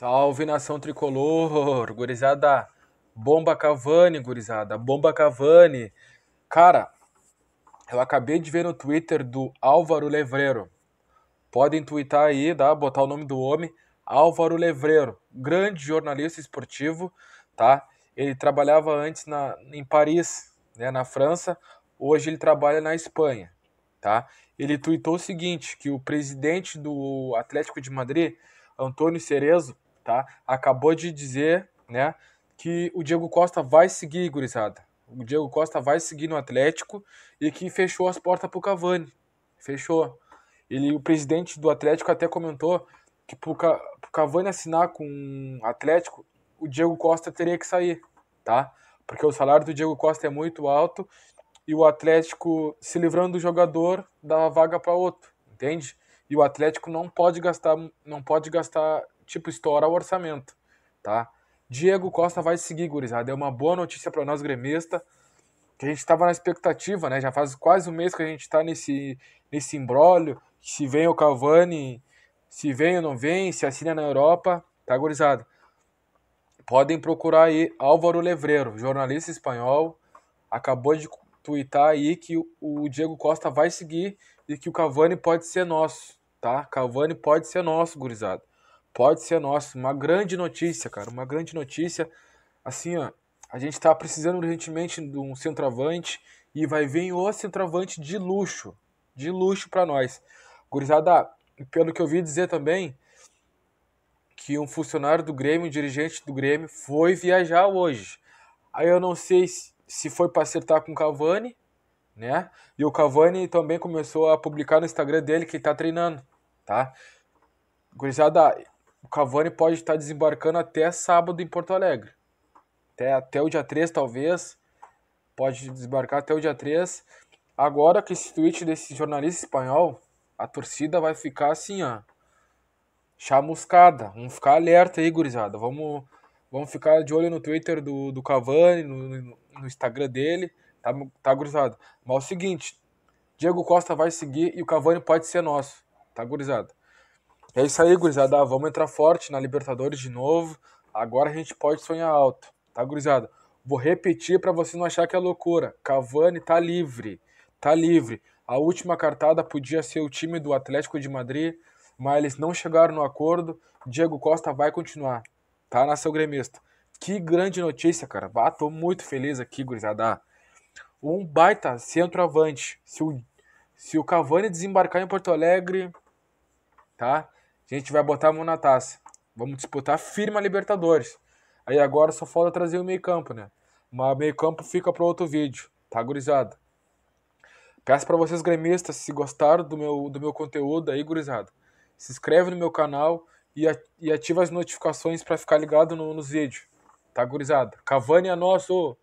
Salve nação tricolor, gurizada. Bomba Cavani, gurizada. Bomba Cavani. Cara, eu acabei de ver no Twitter do Álvaro Levreiro. Podem twittar aí, dá, botar o nome do homem. Álvaro Levreiro, grande jornalista esportivo, tá? Ele trabalhava antes na, em Paris, né, na França. Hoje ele trabalha na Espanha, tá? Ele tweetou o seguinte, que o presidente do Atlético de Madrid, Antônio Cerezo, tá? Acabou de dizer, né, que o Diego Costa vai seguir, gurizada. O Diego Costa vai seguir no Atlético e que fechou as portas pro Cavani. Fechou. Ele, o presidente do Atlético até comentou que pro, Ca... pro Cavani assinar com o Atlético, o Diego Costa teria que sair, tá? Porque o salário do Diego Costa é muito alto e o Atlético se livrando do jogador dá vaga para outro, entende? E o Atlético não pode gastar, não pode gastar tipo, estoura o orçamento, tá? Diego Costa vai seguir, gurizada. É uma boa notícia para nós gremista, que a gente estava na expectativa, né? Já faz quase um mês que a gente está nesse nesse embrólio, se vem o Cavani, se vem ou não vem, se assina na Europa, tá gurizada? Podem procurar aí Álvaro Levreiro, jornalista espanhol, acabou de tuitar aí que o Diego Costa vai seguir e que o Cavani pode ser nosso, tá? Cavani pode ser nosso, gurizada. Pode ser nosso. Uma grande notícia, cara. Uma grande notícia. Assim, ó. A gente tá precisando urgentemente de um centroavante e vai vir o centroavante de luxo. De luxo para nós. Gurizada, pelo que eu ouvi dizer também, que um funcionário do Grêmio, um dirigente do Grêmio, foi viajar hoje. Aí eu não sei se foi para acertar com o Cavani, né? E o Cavani também começou a publicar no Instagram dele que está treinando, tá? Gurizada, o Cavani pode estar desembarcando até sábado em Porto Alegre. Até, até o dia 3, talvez. Pode desembarcar até o dia 3. Agora que esse tweet desse jornalista espanhol, a torcida vai ficar assim, ó. Chamuscada. Vamos ficar alerta aí, gurizada. Vamos, vamos ficar de olho no Twitter do, do Cavani, no, no Instagram dele. Tá, tá gurizada? Mas é o seguinte: Diego Costa vai seguir e o Cavani pode ser nosso. Tá gurizada? É isso aí, gurizada. Vamos entrar forte na Libertadores de novo. Agora a gente pode sonhar alto, tá, gurizada? Vou repetir para você não achar que é loucura. Cavani tá livre. Tá livre. A última cartada podia ser o time do Atlético de Madrid, mas eles não chegaram no acordo. Diego Costa vai continuar. Tá, seu gremista. Que grande notícia, cara. Ah, tô muito feliz aqui, gurizada. Um baita centroavante. Se o, se o Cavani desembarcar em Porto Alegre, tá? A gente vai botar a mão na taça. Vamos disputar firme a Libertadores. Aí agora só falta trazer o meio-campo, né? Mas meio-campo fica para outro vídeo, tá gurizada? Peço para vocês gremistas, se gostaram do meu, do meu conteúdo aí, gurizada, se inscreve no meu canal e, e ativa as notificações para ficar ligado no, nos vídeos. Tá, gurizada? Cavani é nosso!